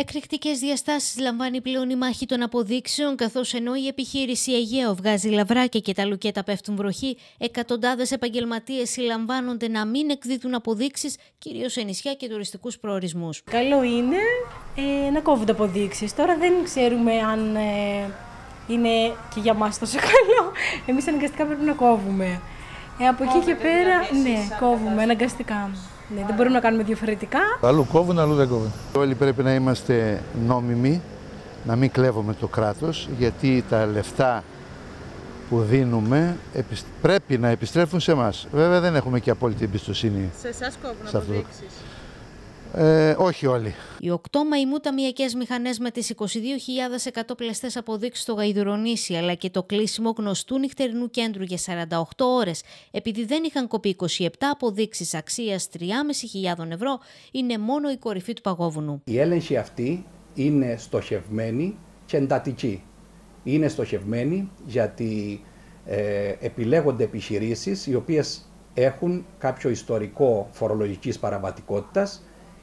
Εκρηκτικές διαστάσεις λαμβάνει πλέον η μάχη των αποδείξεων, καθώς ενώ η επιχείρηση Αιγαίο βγάζει λαβράκια και τα λουκέτα πέφτουν βροχή, εκατοντάδες επαγγελματίες συλλαμβάνονται να μην εκδίδουν αποδείξεις, κυρίως σε νησιά και τουριστικούς προορισμούς. Καλό είναι ε, να κόβονται αποδείξεις. Τώρα δεν ξέρουμε αν ε, είναι και για μας τόσο καλό. Εμείς αναγκαστικά πρέπει να κόβουμε. Ε, από εκεί και πέρα, ναι, κόβουμε αναγκαστικά. Ναι, δεν μπορούμε να κάνουμε διαφορετικά. Αλλού κόβουν, αλλού δεν κόβουν. Όλοι πρέπει να είμαστε νόμιμοι, να μην κλέβουμε το κράτος, γιατί τα λεφτά που δίνουμε πρέπει να επιστρέφουν σε εμάς. Βέβαια δεν έχουμε και απόλυτη εμπιστοσύνη. Σε εσάς κόβουν αποδείξεις. Ε, όχι όλοι. Οι 8 μαϊμού ταμιακέ μηχανές με τις 22.100 πλαστέ αποδείξεις στο Γαϊδουρονήσι αλλά και το κλείσιμο γνωστού νυχτερινού κέντρου για 48 ώρες επειδή δεν είχαν κοπεί 27 αποδείξεις αξίας 3.500 ευρώ είναι μόνο η κορυφή του παγόβουνου. Η έλεγχη αυτή είναι στοχευμένη και εντατική. Είναι στοχευμένη γιατί ε, επιλέγονται επιχειρήσεις οι οποίες έχουν κάποιο ιστορικό φορολογικής παραβατικότητας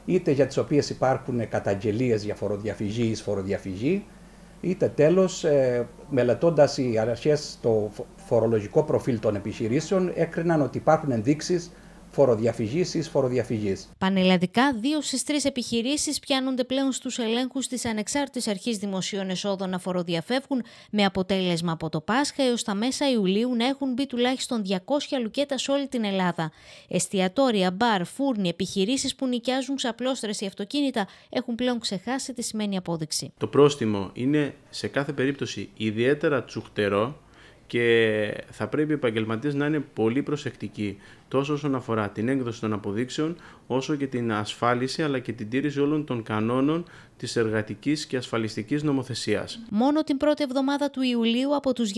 είτε για τις οποίες υπάρχουν καταγγελίες για φοροδιαφυγή ή σφοροδιαφυγή, είτε τέλος ε, μελετώντας οι αρχές το φορολογικό προφίλ των επιχειρήσεων έκριναν ότι υπάρχουν ενδείξεις φοροδιαφυγή ή φοροδιαφυγής. Πανελλαδικά, δύο στις τρεις επιχειρήσεις πιάνονται πλέον στους ελέγχους της Ανεξάρτητης Αρχής Δημοσίων Εσόδων να φοροδιαφεύγουν, με αποτέλεσμα από το Πάσχα έως τα μέσα Ιουλίου να έχουν μπει τουλάχιστον 200 λουκέτα σε όλη την Ελλάδα. Εστιατόρια, μπαρ, φούρνοι, επιχειρήσεις που νοικιάζουν ξαπλώστρε ή αυτοκίνητα έχουν πλέον ξεχάσει τη σημαίνει απόδειξη. Το πρόστιμο είναι σε κάθε περίπτωση ιδιαίτερα τσουχτερό και θα πρέπει οι επαγγελματίες να είναι πολύ προσεκτικοί τόσο όσον αφορά την έκδοση των αποδείξεων, όσο και την ασφάλιση αλλά και την τήρηση όλων των κανόνων της εργατικής και ασφαλιστικής νομοθεσίας. Μόνο την πρώτη εβδομάδα του Ιουλίου, από τους 270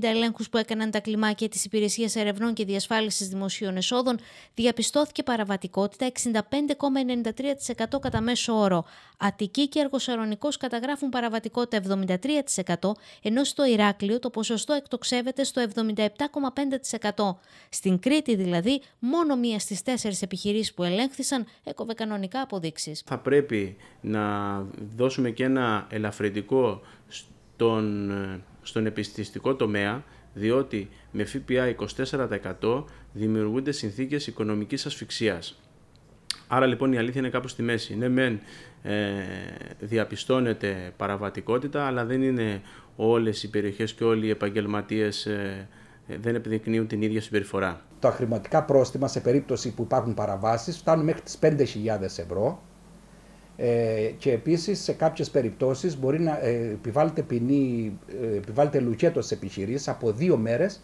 ελέγχους που έκαναν τα κλιμάκια της Υπηρεσίας Ερευνών και Διασφάλισης Δημοσίων Εσόδων, διαπιστώθηκε παραβατικότητα 65,93% κατά μέσο όρο. Αττική και Αργοσαρονικό καταγράφουν παραβατικότητα 73%, ενώ στο Ηράκλειο το ποσοστό εκτοξεύεται στο 77,5%. Στην Κρήτη δηλαδή, μόνο μία στις τέσσερις επιχειρήσεις που ελέγχθησαν έκοβε κανονικά αποδείξεις. Θα πρέπει να δώσουμε και ένα ελαφρυντικό στον, στον επιστηστικό τομέα, διότι με ΦΠΑ 24% δημιουργούνται συνθήκες οικονομικής ασφυξίας. Άρα λοιπόν η αλήθεια είναι κάπου στη μέση. Ναι, μεν ε, διαπιστώνεται παραβατικότητα, αλλά δεν είναι όλες οι περιοχές και όλοι οι επαγγελματίες ε, δεν επιδεικνύουν την ίδια συμπεριφορά. Τα χρηματικά πρόστιμα σε περίπτωση που υπάρχουν παραβάσεις φτάνουν μέχρι τις 5.000 ευρώ. Ε, και επίσης σε κάποιες περιπτώσεις μπορεί να ε, επιβάλλεται, ποινή, ε, επιβάλλεται λουκέτος σε επιχειρήσεις από δύο μέρες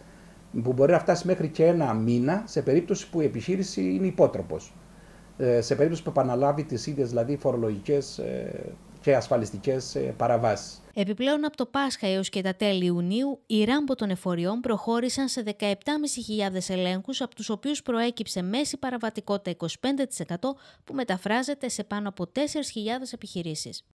που μπορεί να φτάσει μέχρι και ένα μήνα σε περίπτωση που η επιχείρηση είναι υπότροπος. Ε, σε περίπτωση που επαναλάβει τις ίδιες δηλαδή φορολογικές ε, και ασφαλιστικές ε, παραβάσεις. Επιπλέον από το Πάσχα έως και τα τέλη Ιουνίου, η ράμπο των εφοριών προχώρησαν σε 17.500 ελέγχους, από τους οποίους προέκυψε μέση παραβατικότητα 25% που μεταφράζεται σε πάνω από 4.000 επιχειρήσεις.